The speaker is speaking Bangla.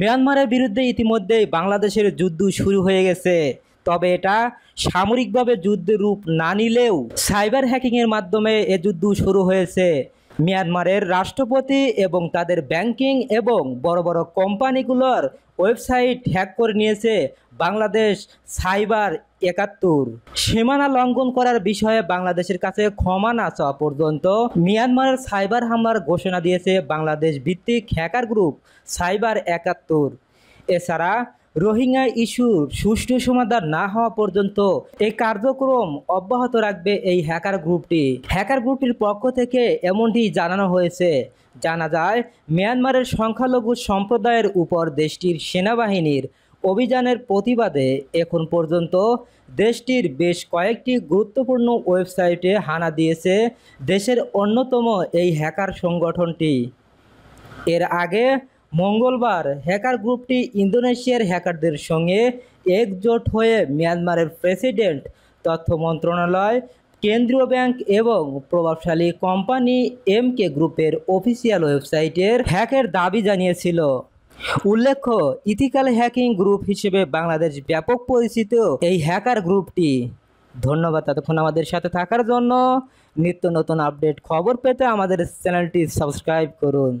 মিয়ানমারের বিরুদ্ধে ইতিমধ্যেই বাংলাদেশের যুদ্ধ শুরু হয়ে গেছে তবে এটা সামরিকভাবে যুদ্ধের রূপ না নিলেও সাইবার হ্যাকিংয়ের মাধ্যমে এ যুদ্ধ শুরু হয়েছে মিয়ানমারের রাষ্ট্রপতি এবং তাদের ব্যাংকিং এবং বড় বড় কোম্পানিগুলোর ওয়েবসাইট হ্যাক করে নিয়েছে বাংলাদেশ সাইবার একাত্তর সীমানা লঙ্ঘন করার বিষয়ে বাংলাদেশের কাছে ক্ষমা না চাওয়া পর্যন্ত মিয়ানমারের সাইবার হামলার ঘোষণা দিয়েছে বাংলাদেশ ভিত্তিক হ্যাকার গ্রুপ সাইবার একাত্তর এছাড়া রোহিঙ্গা ইস্যুর সুষ্ঠু সমাধান না হওয়া পর্যন্ত এই কার্যক্রম অব্যাহত রাখবে এই হ্যাকার গ্রুপটি হ্যাকার গ্রুপটির পক্ষ থেকে এমনটি জানানো হয়েছে জানা যায় মিয়ানমারের সংখ্যালঘু সম্প্রদায়ের উপর দেশটির সেনাবাহিনীর অভিযানের প্রতিবাদে এখন পর্যন্ত দেশটির বেশ কয়েকটি গুরুত্বপূর্ণ ওয়েবসাইটে হানা দিয়েছে দেশের অন্যতম এই হ্যাকার সংগঠনটি এর আগে মঙ্গলবার হ্যাকার গ্রুপটি ইন্দোনেশিয়ার হ্যাকারদের সঙ্গে একজোট হয়ে মিয়ানমারের প্রেসিডেন্ট তথ্য মন্ত্রণালয় কেন্দ্রীয় ব্যাংক এবং প্রভাবশালী কোম্পানি এমকে গ্রুপের অফিসিয়াল ওয়েবসাইটের হ্যাকের দাবি জানিয়েছিল উল্লেখ্য ইথিক্যাল হ্যাকিং গ্রুপ হিসেবে বাংলাদেশ ব্যাপক পরিচিত এই হ্যাকার গ্রুপটি ধন্যবাদ ততক্ষণ আমাদের সাথে থাকার জন্য নিত্য নতুন আপডেট খবর পেতে আমাদের চ্যানেলটি সাবস্ক্রাইব করুন